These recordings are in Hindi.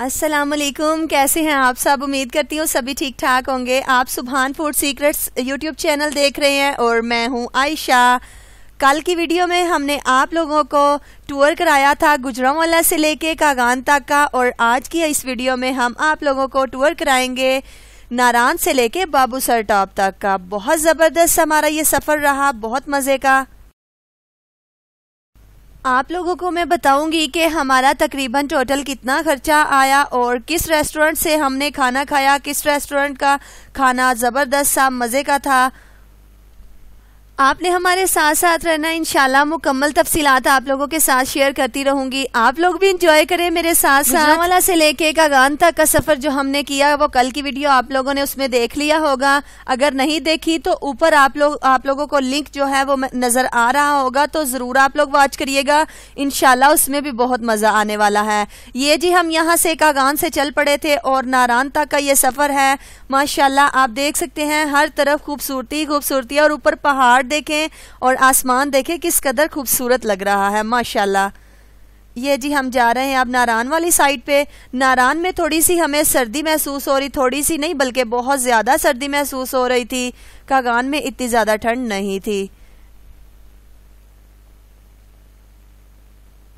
वालेकुम कैसे हैं आप सब उम्मीद करती हूँ सभी ठीक ठाक होंगे आप सुभान फूड सीक्रेट्स यूट्यूब चैनल देख रहे हैं और मैं हूँ आयशा कल की वीडियो में हमने आप लोगों को टूर कराया था गुजरावाला से लेके कागान तक का और आज की इस वीडियो में हम आप लोगों को टूर कराएंगे नारायण से लेके बाबूसर टॉप तक का बहुत ज़बरदस्त हमारा ये सफ़र रहा बहुत मज़े का आप लोगों को मैं बताऊंगी कि हमारा तकरीबन टोटल कितना खर्चा आया और किस रेस्टोरेंट से हमने खाना खाया किस रेस्टोरेंट का खाना ज़बरदस्त सा मज़े का था आपने हमारे साथ साथ रहना इनशाला मुकम्मल तफसीलात आप लोगों के साथ शेयर करती रहूंगी आप लोग भी इंजॉय करें मेरे साथ साथ वाला से लेके कागान तक का सफर जो हमने किया वो कल की वीडियो आप लोगों ने उसमें देख लिया होगा अगर नहीं देखी तो ऊपर आप लोग आप लोगों को लिंक जो है वो नजर आ रहा होगा तो जरूर आप लोग वॉच करिएगा इनशाला उसमें भी बहुत मजा आने वाला है ये जी हम यहाँ से कागान से चल पड़े थे और नारान तक का ये सफर है माशाला आप देख सकते हैं हर तरफ खूबसूरती खूबसूरती और ऊपर पहाड़ देखें और आसमान देखें किस कदर खूबसूरत लग रहा है माशाल्लाह ये जी हम जा रहे हैं अब नारायण वाली साइड पे नारायण में थोड़ी सी हमें सर्दी महसूस हो रही थोड़ी सी नहीं बल्कि बहुत ज़्यादा सर्दी महसूस हो रही थी कागान में इतनी ज़्यादा ठंड नहीं थी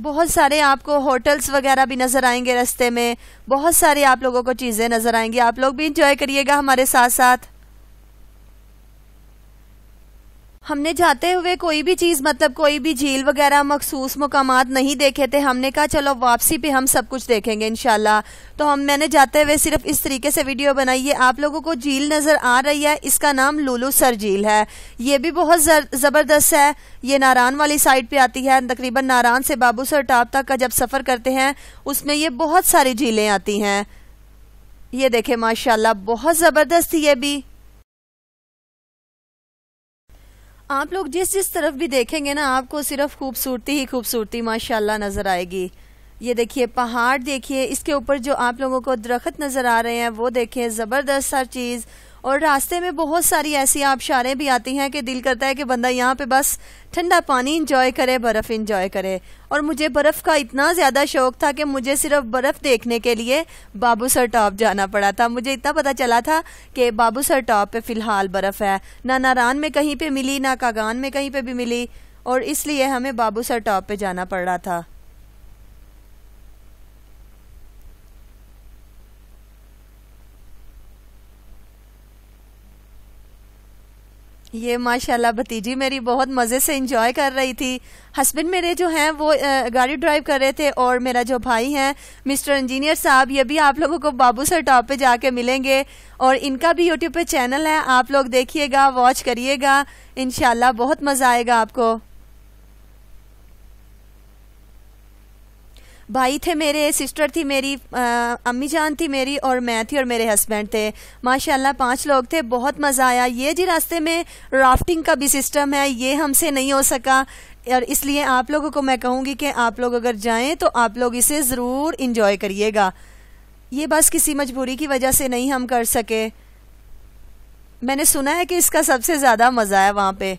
बहुत सारे आपको होटल्स वगैरह भी नज़र आएंगे रास्ते में बहुत सारे आप लोगों को चीज़ें नज़र आएंगी आप लोग भी इंजॉय करिएगा हमारे साथ साथ हमने जाते हुए कोई भी चीज़ मतलब कोई भी झील वगैरह मखसूस मकाम नहीं देखे थे हमने कहा चलो वापसी पे हम सब कुछ देखेंगे इनशाला तो हम मैंने जाते हुए सिर्फ इस तरीके से वीडियो बनाई है आप लोगों को झील नज़र आ रही है इसका नाम लुलू सर झील है ये भी बहुत ज़बरदस्त है ये नारायण वाली साइड पर आती है तकरीबन नारायण से बाबू सर टाप तक का जब सफ़र करते हैं उसमें ये बहुत सारी झीलें आती हैं ये देखे माशाला बहुत ज़बरदस्त ये भी आप लोग जिस जिस तरफ भी देखेंगे ना आपको सिर्फ खूबसूरती ही खूबसूरती माशाल्लाह नज़र आएगी ये देखिए पहाड़ देखिए इसके ऊपर जो आप लोगों को दरख्त नज़र आ रहे हैं वो देखिए ज़बरदस्त हर चीज़ और रास्ते में बहुत सारी ऐसी आबशारें भी आती हैं कि दिल करता है कि बंदा यहाँ पे बस ठंडा पानी इंजॉय करे बर्फ़ इंजॉय करे और मुझे बर्फ़ का इतना ज़्यादा शौक था कि मुझे सिर्फ बर्फ़ देखने के लिए बाबूसर टॉप जाना पड़ा था मुझे इतना पता चला था कि बाबूसर टॉप पे फ़िलहाल बर्फ़ है ना नारान में कहीं पर मिली ना कागान में कहीं पर भी मिली और इसलिए हमें बाबूसर टॉप पर जाना पड़ रहा था ये माशाल्लाह भतीजी मेरी बहुत मज़े से इंजॉय कर रही थी हस्बैंड मेरे जो हैं वो गाड़ी ड्राइव कर रहे थे और मेरा जो भाई हैं मिस्टर इंजीनियर साहब ये भी आप लोगों को बाबू सर टॉप पे जाके मिलेंगे और इनका भी यूट्यूब पे चैनल है आप लोग देखिएगा वॉच करिएगा इनशाला बहुत मज़ा आएगा आपको भाई थे मेरे सिस्टर थी मेरी अम्मी जान थी मेरी और मैं थी और मेरे हस्बैंड थे माशाल्लाह पांच लोग थे बहुत मज़ा आया ये जी रास्ते में राफ्टिंग का भी सिस्टम है ये हमसे नहीं हो सका और इसलिए आप लोगों को मैं कहूँगी कि आप लोग अगर जाएं तो आप लोग इसे ज़रूर इंजॉय करिएगा ये बस किसी मजबूरी की वजह से नहीं हम कर सके मैंने सुना है कि इसका सबसे ज़्यादा मज़ा है वहाँ पे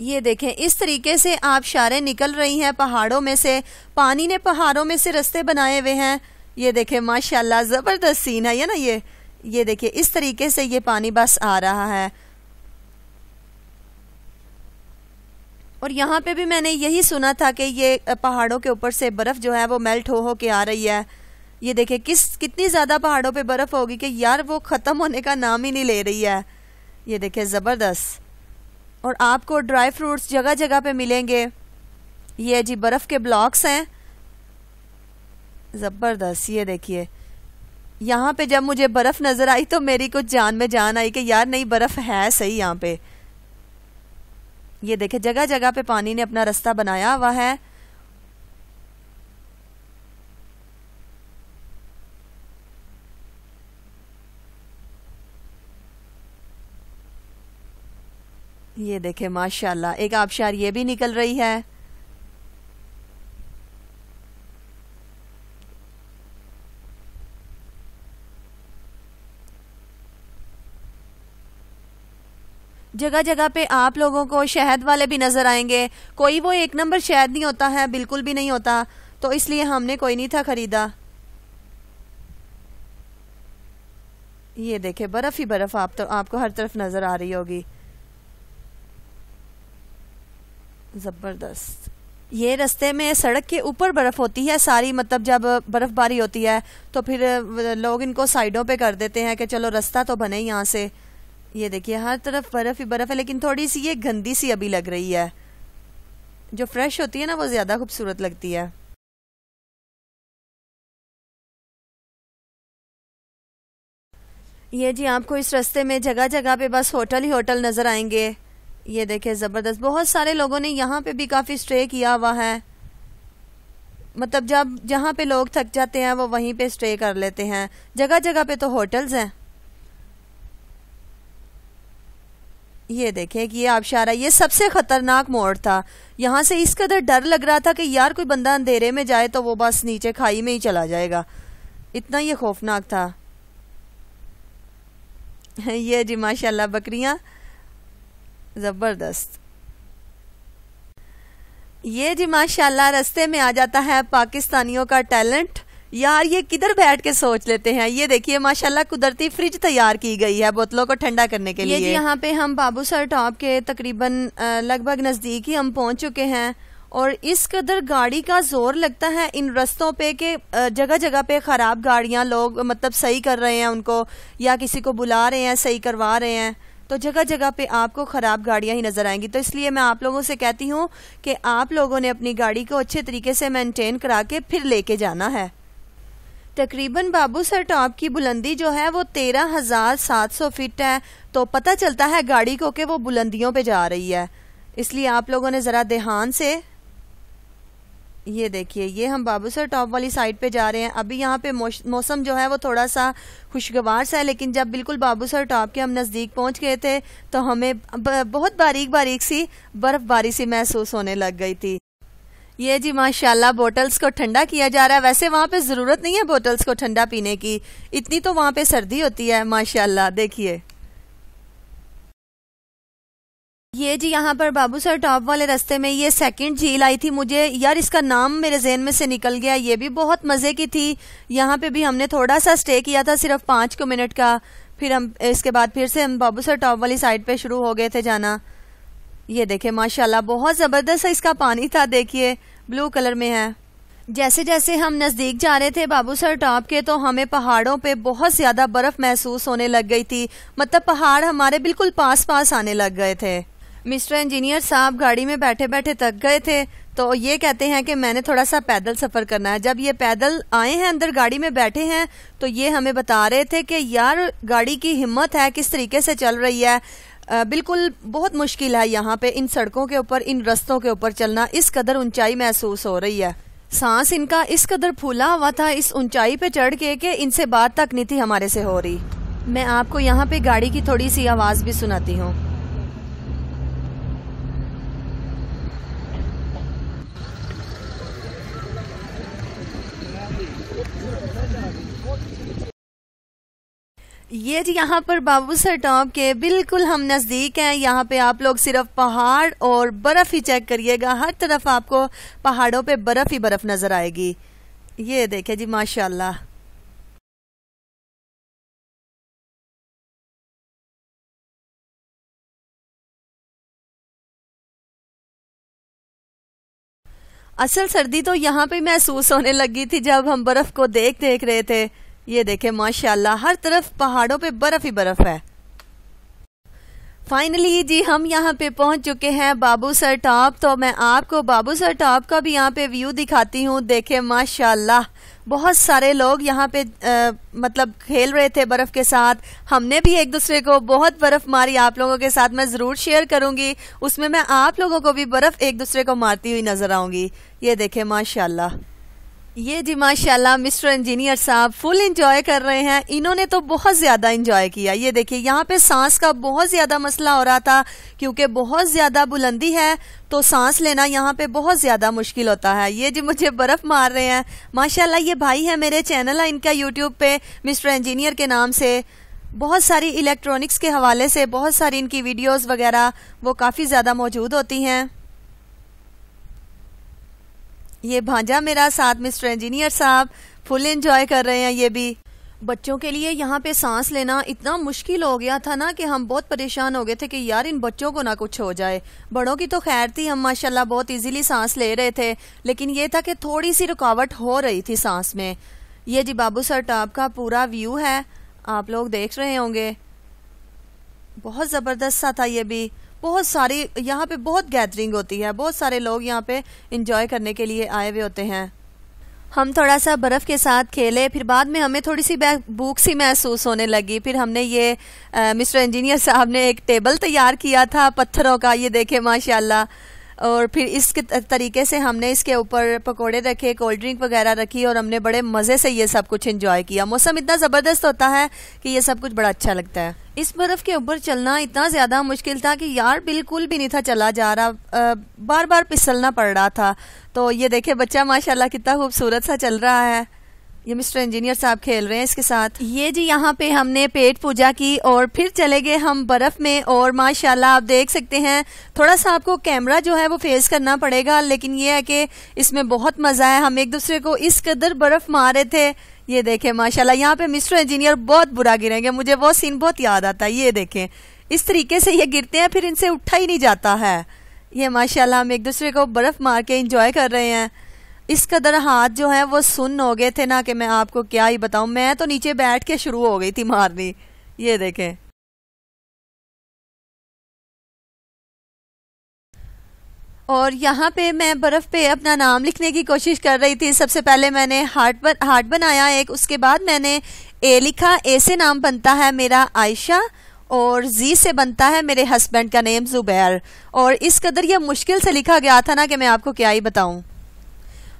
ये देखें इस तरीके से आप शारे निकल रही हैं पहाड़ों में से पानी ने पहाड़ों में से रास्ते बनाए हुए हैं ये देखें माशाल्लाह ज़बरदस्त सीन है ना ये ये देखें इस तरीके से ये पानी बस आ रहा है और यहाँ पे भी मैंने यही सुना था कि ये पहाड़ों के ऊपर से बर्फ़ जो है वो मेल्ट हो हो के आ रही है ये देखें किस कितनी ज़्यादा पहाड़ों पे बर्फ़ होगी कि यार वो ख़त्म होने का नाम ही नहीं ले रही है ये देखें ज़बरदस्त और आपको ड्राई फ्रूट्स जगह जगह पे मिलेंगे ये जी बर्फ़ के ब्लॉक्स हैं ज़बरदस्त ये देखिए यहाँ पे जब मुझे बर्फ़ नज़र आई तो मेरी कुछ जान में जान आई कि यार नहीं बर्फ़ है सही यहाँ पे ये देखे जगह जगह पे पानी ने अपना रास्ता बनाया हुआ है ये देखे माशाल्लाह एक आबशार ये भी निकल रही है जगह जगह पे आप लोगों को शहद वाले भी नजर आएंगे कोई वो एक नंबर शहद नहीं होता है बिल्कुल भी नहीं होता तो इसलिए हमने कोई नहीं था खरीदा ये देखे बर्फ ही बर्फ आप तो आपको हर तरफ नजर आ रही होगी ज़बरदस्त ये रास्ते में सड़क के ऊपर बर्फ़ होती है सारी मतलब जब बर्फ़बारी होती है तो फिर लोग इनको साइडों पे कर देते हैं कि चलो रास्ता तो बने यहाँ से ये देखिए हर तरफ बर्फ़ ही बर्फ़ है लेकिन थोड़ी सी ये गंदी सी अभी लग रही है जो फ्रेश होती है ना वो ज़्यादा खूबसूरत लगती है ये जी आपको इस रास्ते में जगह जगह पे बस होटल ही होटल नज़र आएंगे ये देखे ज़बरदस्त बहुत सारे लोगों ने यहाँ पे भी काफ़ी स्ट्रे किया हुआ है मतलब जब जहाँ पे लोग थक जाते हैं वो वहीं पे स्टे कर लेते हैं जगह जगह पे तो होटल्स हैं ये देखे कि ये आबशारा ये सबसे ख़तरनाक मोड़ था यहाँ से इस कदर डर लग रहा था कि यार कोई बंदा अंधेरे में जाए तो वो बस नीचे खाई में ही चला जाएगा इतना ये खौफनाक था ये जी माशाल्लाह बकरियाँ ज़बरदस्त ये जी माशाल्लाह रस्ते में आ जाता है पाकिस्तानियों का टैलेंट यार ये किधर बैठ के सोच लेते हैं ये देखिए माशाल्लाह कुदरती फ्रिज तैयार की गई है बोतलों को ठंडा करने के लिए ये यहाँ पे हम बाबू सर टॉप के तकरीबन लगभग नज़दीक ही हम पहुँच चुके हैं और इस कदर गाड़ी का जोर लगता है इन रस्तों पे के जगह जगह पे ख़राब गाड़ियाँ लोग मतलब सही कर रहे हैं उनको या किसी को बुला रहे हैं सही करवा रहे हैं तो जगह जगह पे आपको ख़राब गाड़ियां ही नज़र आएंगी तो इसलिए मैं आप लोगों से कहती हूँ कि आप लोगों ने अपनी गाड़ी को अच्छे तरीके से मेंटेन करा के फिर लेके जाना है तकरीबन बाबू सर टॉप की बुलंदी जो है वो तेरह हज़ार सात सौ फिट है तो पता चलता है गाड़ी को कि वो बुलंदियों पे जा रही है इसलिए आप लोगों ने ज़रा देहान से ये देखिए ये हम बाबूसर टॉप वाली साइड पे जा रहे हैं अभी यहाँ पे मौसम जो है वो थोड़ा सा खुशगवार सा है लेकिन जब बिल्कुल बाबूसर टॉप के हम नज़दीक पहुँच गए थे तो हमें बहुत बारीक बारीक सी बर्फ़बारी सी महसूस होने लग गई थी ये जी माशाल्लाह बोटल्स को ठंडा किया जा रहा है वैसे वहाँ पे ज़रूरत नहीं है बोटल्स को ठंडा पीने की इतनी तो वहाँ पे सर्दी होती है माशाल्लाह देखिए ये जी यहाँ पर बाबू सर टॉप वाले रस्ते में ये सेकंड झील आई थी मुझे यार इसका नाम मेरे जहन में से निकल गया ये भी बहुत मज़े की थी यहाँ पे भी हमने थोड़ा सा स्टे किया था सिर्फ पांच को मिनट का फिर हम इसके बाद फिर से हम बाबू सर टॉप वाली साइड पे शुरू हो गए थे जाना ये देखे माशाला बहुत ज़बरदस्त इसका पानी था देखिए ब्लू कलर में है जैसे जैसे हम नज़दीक जा रहे थे बाबू सर टॉप के तो हमें पहाड़ों पे बहुत ज़्यादा बर्फ़ महसूस होने लग गई थी मतलब पहाड़ हमारे बिल्कुल पास पास आने लग गए थे मिस्टर इंजीनियर साहब गाड़ी में बैठे बैठे थक गए थे तो ये कहते हैं कि मैंने थोड़ा सा पैदल सफ़र करना है जब ये पैदल आए हैं अंदर गाड़ी में बैठे हैं तो ये हमें बता रहे थे कि यार गाड़ी की हिम्मत है किस तरीके से चल रही है आ, बिल्कुल बहुत मुश्किल है यहाँ पे इन सड़कों के ऊपर इन रस्तों के ऊपर चलना इस कदर ऊंचाई महसूस हो रही है सांस इनका इस कदर फूला हुआ था इस ऊंचाई पे चढ़ के कि इनसे बात तक नहीं थी हमारे से हो रही मैं आपको यहाँ पे गाड़ी की थोड़ी सी आवाज़ भी सुनाती हूँ ये जी यहाँ पर बाबूसर टॉप के बिल्कुल हम नज़दीक हैं यहाँ पे आप लोग सिर्फ पहाड़ और बर्फ़ ही चेक करिएगा हर तरफ आपको पहाड़ों पे बर्फ़ ही बर्फ़ नज़र आएगी ये देखे जी माशाल्लाह असल सर्दी तो यहाँ पे महसूस होने लगी थी जब हम बर्फ़ को देख देख रहे थे ये देखे माशाल्लाह हर तरफ पहाड़ों पे बर्फ ही बर्फ है फाइनली जी हम यहाँ पे पहुंच चुके हैं बाबू सर टॉप तो मैं आपको बाबू सर टॉप का भी यहाँ पे व्यू दिखाती हूँ देखे माशाल्लाह बहुत सारे लोग यहाँ पे आ, मतलब खेल रहे थे बर्फ़ के साथ हमने भी एक दूसरे को बहुत बर्फ़ मारी आप लोगों के साथ मैं ज़रूर शेयर करूंगी उसमें मैं आप लोगों को भी बर्फ़ एक दूसरे को मारती हुई नज़र आऊंगी ये देखे माशाला ये जी माशाल्लाह मिस्टर इंजीनियर साहब फुल इंजॉय कर रहे हैं इन्होंने तो बहुत ज़्यादा इंजॉय किया ये देखिए यहाँ पे सांस का बहुत ज़्यादा मसला हो रहा था क्योंकि बहुत ज़्यादा बुलंदी है तो सांस लेना यहाँ पे बहुत ज़्यादा मुश्किल होता है ये जी मुझे बर्फ़ मार रहे हैं माशाल्लाह ये भाई है मेरे चैनल है इनका यूट्यूब पे मिस्टर इंजीनियर के नाम से बहुत सारी इलेक्ट्रॉनिक्स के हवाले से बहुत सारी इनकी वीडियोज़ वगैरह वो काफ़ी ज़्यादा मौजूद होती हैं ये भांजा मेरा साथ मिस्टर इंजीनियर साहब फुल एंजॉय कर रहे हैं ये भी बच्चों के लिए यहाँ पे सांस लेना इतना मुश्किल हो गया था ना कि हम बहुत परेशान हो गए थे कि यार इन बच्चों को ना कुछ हो जाए बड़ों की तो खैर थी हम माशाल्लाह बहुत इजीली सांस ले रहे थे लेकिन ये था कि थोड़ी सी रुकावट हो रही थी सांस में ये जी बाबू सर टॉप का पूरा व्यू है आप लोग देख रहे होंगे बहुत ज़बरदस्त सा था ये भी बहुत सारी यहाँ पे बहुत गैदरिंग होती है बहुत सारे लोग यहाँ पे इंजॉय करने के लिए आए हुए होते हैं हम थोड़ा सा बर्फ़ के साथ खेले फिर बाद में हमें थोड़ी सी भूख सी महसूस होने लगी फिर हमने ये मिस्टर इंजीनियर साहब ने एक टेबल तैयार किया था पत्थरों का ये देखे माशाल्लाह और फिर इस तरीके से हमने इसके ऊपर पकोड़े रखे कोल्ड ड्रिंक वगैरह रखी और हमने बड़े मज़े से ये सब कुछ इन्जॉय किया मौसम इतना ज़बरदस्त होता है कि ये सब कुछ बड़ा अच्छा लगता है इस बर्फ़ के ऊपर चलना इतना ज़्यादा मुश्किल था कि यार बिल्कुल भी नहीं था चला जा रहा आ, बार बार पिसलना पड़ रहा था तो ये देखे बच्चा माशाल्लाह कितना खूबसूरत सा चल रहा है ये मिस्टर इंजीनियर साहब खेल रहे हैं इसके साथ ये जी यहाँ पे हमने पेट पूजा की और फिर चले गए हम बर्फ में और माशाल्लाह आप देख सकते हैं थोड़ा सा आपको कैमरा जो है वो फेस करना पड़ेगा लेकिन ये है कि इसमें बहुत मजा है हम एक दूसरे को इस कदर बर्फ मारे थे ये देखे माशाला यहाँ पे मिस्टर इंजीनियर बहुत बुरा गिरेंगे मुझे वो सीन बहुत याद आता है ये देखे इस तरीके से ये गिरते हैं फिर इनसे उठा ही नहीं जाता है ये माशाल्लाह हम एक दूसरे को बर्फ मार के इंजॉय कर रहे हैं इस कदर हाथ जो है वो सुन हो गए थे ना कि मैं आपको क्या ही बताऊं मैं तो नीचे बैठ के शुरू हो गई थी मारनी ये देखें और यहाँ पे मैं बर्फ़ पे अपना नाम लिखने की कोशिश कर रही थी सबसे पहले मैंने हार्ट बन, हार्ट बनाया एक उसके बाद मैंने ए लिखा ए से नाम बनता है मेरा आयशा और जी से बनता है मेरे हस्बैंड का नेम जुबैर और इस कदर यह मुश्किल से लिखा गया था ना कि मैं आपको क्या ही बताऊं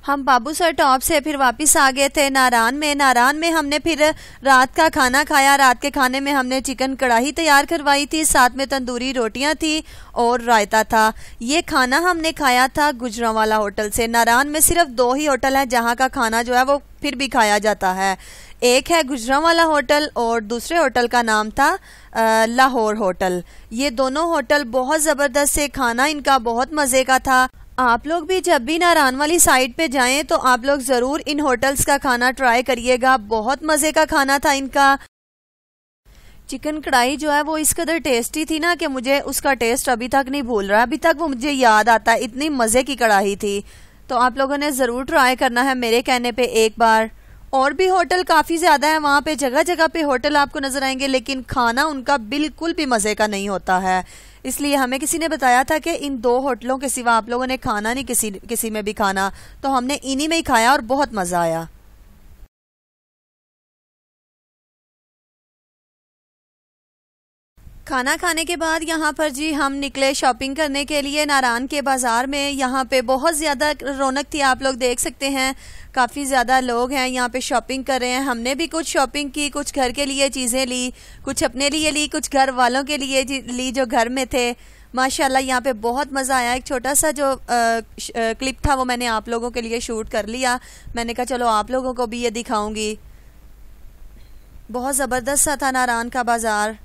हम बाबू सर टॉप से फिर वापस आ गए थे नारायण में नारायण में हमने फिर रात का खाना खाया रात के खाने में हमने चिकन कढ़ाई तैयार करवाई थी साथ में तंदूरी रोटियां थी और रायता था ये खाना हमने खाया था गुजरावाला होटल से नारायण में सिर्फ दो ही होटल हैं जहाँ का खाना जो है वो फिर भी खाया जाता है एक है गुजरावाला होटल और दूसरे होटल का नाम था लाहौर होटल ये दोनों होटल बहुत ज़बरदस्त से खाना इनका बहुत मज़े का था आप लोग भी जब भी नारायण वाली साइड पे जाएं तो आप लोग ज़रूर इन होटल्स का खाना ट्राई करिएगा बहुत मज़े का खाना था इनका चिकन कढ़ाई जो है वो इस कदर टेस्टी थी ना कि मुझे उसका टेस्ट अभी तक नहीं भूल रहा अभी तक वो मुझे याद आता है इतनी मज़े की कढ़ाई थी तो आप लोगों ने ज़रूर ट्राई करना है मेरे कहने पे एक बार और भी होटल काफ़ी ज़्यादा है वहाँ पे जगह जगह पे होटल आपको नज़र आएंगे लेकिन खाना उनका बिल्कुल भी मज़े का नहीं होता है इसलिए हमें किसी ने बताया था कि इन दो होटलों के सिवा आप लोगों ने खाना नहीं किसी किसी में भी खाना तो हमने इन्हीं में ही खाया और बहुत मज़ा आया खाना खाने के बाद यहाँ पर जी हम निकले शॉपिंग करने के लिए नारायण के बाज़ार में यहाँ पे बहुत ज़्यादा रौनक थी आप लोग देख सकते हैं काफ़ी ज़्यादा लोग हैं यहाँ पे शॉपिंग कर रहे हैं हमने भी कुछ शॉपिंग की कुछ घर के लिए चीज़ें ली कुछ अपने लिए ली कुछ घर वालों के लिए ली जो घर में थे माशाला यहाँ पे बहुत मज़ा आया एक छोटा सा जो आ, श, आ, क्लिप था वो मैंने आप लोगों के लिए शूट कर लिया मैंने कहा चलो आप लोगों को भी ये दिखाऊंगी बहुत ज़बरदस्त सा था नारायण का बाज़ार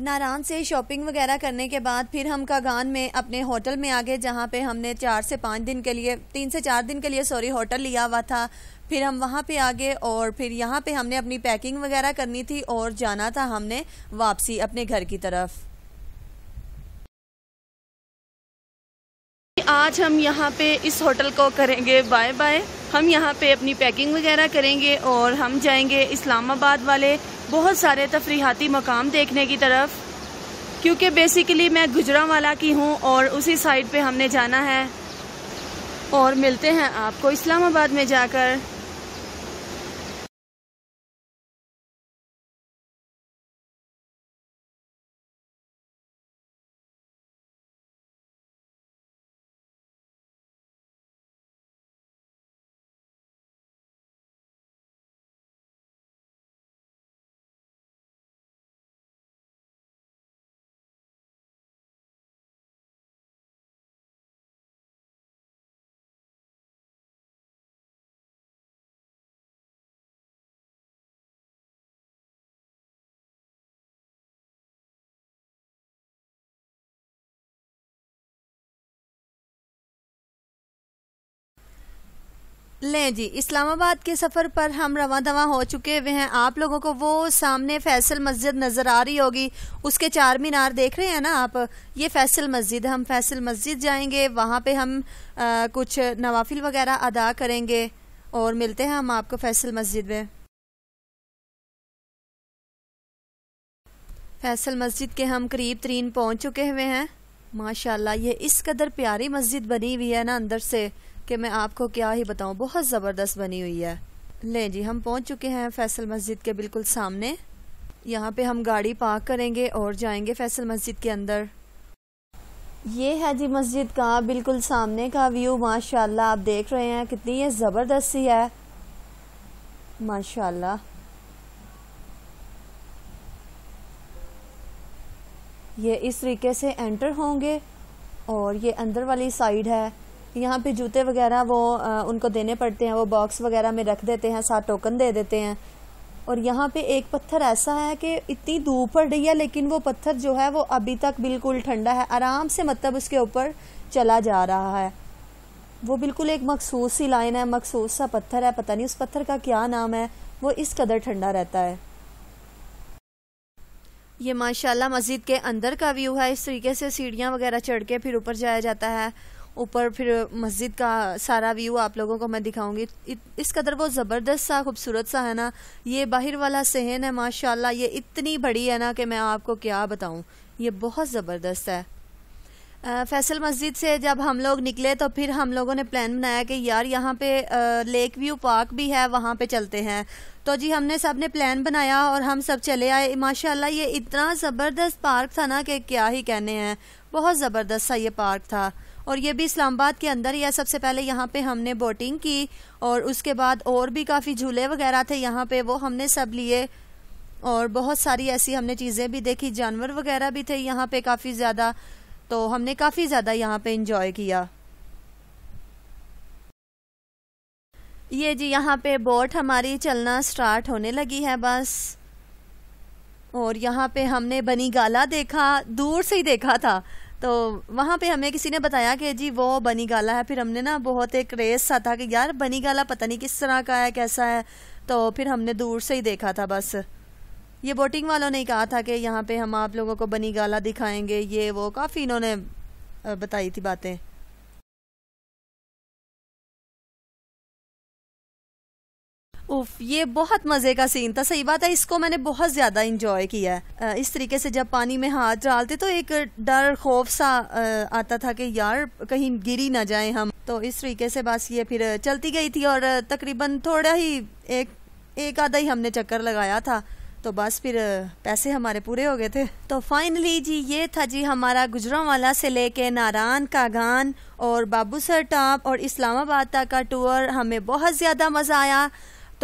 नारायण से शॉपिंग वगैरह करने के बाद फिर हम कागान में अपने होटल में आ गए जहाँ पे हमने चार से पाँच दिन के लिए तीन से चार दिन के लिए सॉरी होटल लिया हुआ था फिर हम वहाँ पे आ गए और फिर यहाँ पे हमने अपनी पैकिंग वगैरह करनी थी और जाना था हमने वापसी अपने घर की तरफ आज हम यहाँ पे इस होटल को करेंगे बाय बाय हम यहाँ पे अपनी पैकिंग वगैरह करेंगे और हम जाएंगे इस्लामाबाद वाले बहुत सारे तफरीहती मकाम देखने की तरफ क्योंकि बेसिकली मैं गुजरा वाला की हूँ और उसी साइड पे हमने जाना है और मिलते हैं आपको इस्लामाबाद में जाकर लें जी इस्लामाबाद के सफ़र पर हम रवा दवा हो चुके हुए हैं आप लोगों को वो सामने फैसल मस्जिद नज़र आ रही होगी उसके चार मीनार देख रहे हैं ना आप ये फैसल मस्जिद हम फैसल मस्जिद जाएंगे वहाँ पे हम आ, कुछ नवाफिल वगैरह अदा करेंगे और मिलते हैं हम आपको फैसल मस्जिद में फैसल मस्जिद के हम करीब तरीन पहुँच चुके हुए हैं माशाला ये इस कदर प्यारी मस्जिद बनी हुई है ना अंदर से कि मैं आपको क्या ही बताऊँ बहुत ज़बरदस्त बनी हुई है ले जी हम पहुँच चुके हैं फैसल मस्जिद के बिल्कुल सामने यहाँ पे हम गाड़ी पार्क करेंगे और जाएंगे फैसल मस्जिद के अंदर ये है जी मस्जिद का बिल्कुल सामने का व्यू माशाल्लाह आप देख रहे हैं कितनी ये ज़बरदस्त सी है माशाल्लाह ये इस तरीके से एंटर होंगे और ये अंदर वाली साइड है यहाँ पे जूते वगैरह वो आ, उनको देने पड़ते हैं वो बॉक्स वगैरह में रख देते हैं साथ टोकन दे देते हैं और यहाँ पे एक पत्थर ऐसा है कि इतनी धूप पड़ रही है लेकिन वो पत्थर जो है वो अभी तक बिल्कुल ठंडा है आराम से मतलब उसके ऊपर चला जा रहा है वो बिल्कुल एक मखसूस सी लाइन है मखसूस सा पत्थर है पता नहीं उस पत्थर का क्या नाम है वो इस कदर ठंडा रहता है ये माशाल्लाह मस्जिद के अंदर का व्यू है इस तरीके से सीढ़ियाँ वगैरह चढ़ के फिर ऊपर जाया जाता है ऊपर फिर मस्जिद का सारा व्यू आप लोगों को मैं दिखाऊंगी इस कदर वो ज़बरदस्त सा खूबसूरत सा है ना ये बाहर वाला सहन है माशाल्लाह ये इतनी बड़ी है ना कि मैं आपको क्या बताऊं ये बहुत ज़बरदस्त है फैसल मस्जिद से जब हम लोग निकले तो फिर हम लोगों ने प्लान बनाया कि यार यहाँ पे लेक व्यू पार्क भी है वहाँ पे चलते हैं तो जी हमने सब ने प्लान बनाया और हम सब चले आए माशाल्लाह ये इतना ज़बरदस्त पार्क था ना कि क्या ही कहने हैं बहुत ज़बरदस्त सा ये पार्क था और ये भी इस्लामाबाद के अंदर ही है सबसे पहले यहाँ पे हमने बोटिंग की और उसके बाद और भी काफ़ी झूले वगैरह थे यहाँ पे वो हमने सब लिए और बहुत सारी ऐसी हमने चीज़ें भी देखी जानवर वगैरह भी थे यहाँ पे काफ़ी ज़्यादा तो हमने काफ़ी ज़्यादा यहाँ पे इंजॉय किया ये जी यहाँ पे बोट हमारी चलना स्टार्ट होने लगी है बस और यहाँ पे हमने बनी गाला देखा दूर से ही देखा था तो वहाँ पे हमें किसी ने बताया कि जी वो बनी गाला है फिर हमने ना बहुत एक रेस सा था कि यार बनी गाला पता नहीं किस तरह का है कैसा है तो फिर हमने दूर से ही देखा था बस ये बोटिंग वालों ने कहा था कि यहाँ पे हम आप लोगों को बनी गाला दिखाएंगे ये वो काफ़ी इन्होंने बताई थी बातें उफ ये बहुत मज़े का सीन था सही बात है इसको मैंने बहुत ज़्यादा इंजॉय किया है इस तरीके से जब पानी में हाथ डालते तो एक डर खौफ सा आता था कि यार कहीं गिरी ना जाए हम तो इस तरीके से बस ये फिर चलती गई थी और तकरीबन थोड़ा ही एक एक आधा ही हमने चक्कर लगाया था तो बस फिर पैसे हमारे पूरे हो गए थे तो फाइनली जी ये था जी हमारा गुजरा वाला से लेके नारायण कागान और बाबूसर टॉप और इस्लामाबाद तक का टूर हमें बहुत ज़्यादा मज़ा आया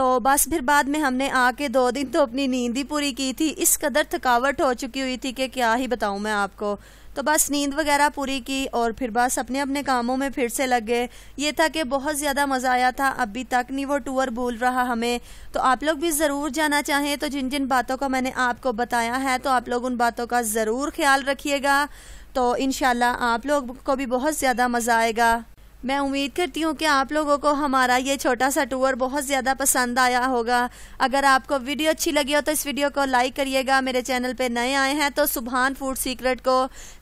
तो बस फिर बाद में हमने आके दो दिन तो अपनी नींद ही पूरी की थी इस कदर थकावट हो चुकी हुई थी कि क्या ही बताऊं मैं आपको तो बस नींद वगैरह पूरी की और फिर बस अपने अपने कामों में फिर से लग गए ये था कि बहुत ज़्यादा मज़ा आया था अभी तक नहीं वो टूर भूल रहा हमें तो आप लोग भी ज़रूर जाना चाहें तो जिन जिन बातों का मैंने आपको बताया है तो आप लोग उन बातों का ज़रूर ख्याल रखिएगा तो इन आप लोग को भी बहुत ज़्यादा मज़ा आएगा मैं उम्मीद करती हूँ कि आप लोगों को हमारा ये छोटा सा टूर बहुत ज़्यादा पसंद आया होगा अगर आपको वीडियो अच्छी लगी हो तो इस वीडियो को लाइक करिएगा मेरे चैनल पे नए आए हैं तो सुबहान फूड सीक्रेट को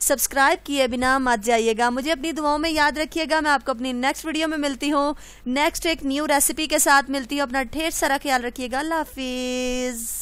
सब्सक्राइब किए बिना मत जाइएगा मुझे अपनी दुआओं में याद रखिएगा मैं आपको अपनी नेक्स्ट वीडियो में मिलती हूँ नेक्स्ट एक न्यू रेसिपी के साथ मिलती हूँ अपना ढेर सारा ख्याल रखिएगा अल्लाह हाफिज़